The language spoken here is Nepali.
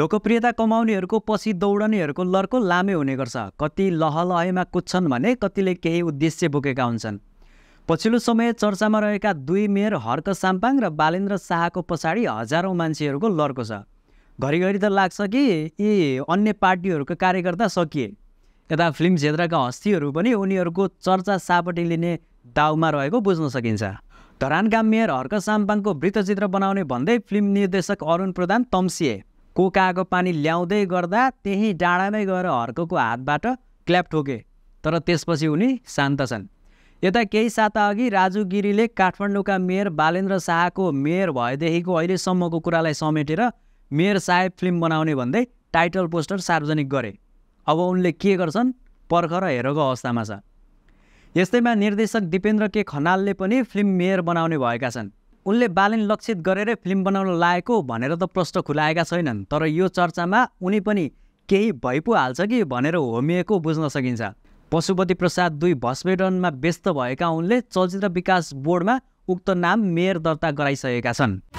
लोकप्रियता कमाउनेहरूको पछि दौडनेहरूको लर्को लामै हुने गर्छ कति लहलहमा कुद्छन् भने कतिले केही उद्देश्य बोकेका हुन्छन् पछिल्लो समय चर्चामा रहेका दुई मेयर हर्क साम्पाङ र बालेन्द्र शाहको पछाडि हजारौँ मान्छेहरूको लर्को छ घरिघरि त लाग्छ कि यी अन्य पार्टीहरूको कार्यकर्ता सकिए यता फिल्म क्षेत्रका हस्तीहरू पनि उनीहरूको चर्चा सापट्टि लिने दाउमा रहेको बुझ्न सकिन्छ धरानका मेयर हर्क साम्पाङको वृत्तचित्र बनाउने भन्दै फिल्म निर्देशक अरुण प्रधान तम्सिए कोकाको पानी ल्याउँदै गर्दा त्यही डाँडामै गएर हर्कको हातबाट क्ल्याप ठोके तर त्यसपछि उनी शान्त छन् यता केही साता अघि राजु गिरीले काठमाडौँका मेयर बालेन्द्र शाहको मेयर भएदेखिको अहिलेसम्मको कुरालाई समेटेर मेयर साहेब फिल्म बनाउने भन्दै टाइटल पोस्टर सार्वजनिक गरे अब उनले के गर्छन् पर्खर हेरेको अवस्थामा छ यस्तैमा निर्देशक दिपेन्द्र के खनालले पनि फिल्म मेयर बनाउने भएका छन् उनले बालिन लक्षित गरेरै फिल्म बनाउन लागेको भनेर त प्रश्न खुलाएका छैनन् तर यो चर्चामा उनी पनि केही पो हाल्छ कि भनेर होमिएको बुझ्न सकिन्छ पशुपति प्रसाद दुई भस्मेडनमा व्यस्त भएका उनले चलचित्र विकास बोर्डमा उक्त नाम मेयर दर्ता गराइसकेका छन्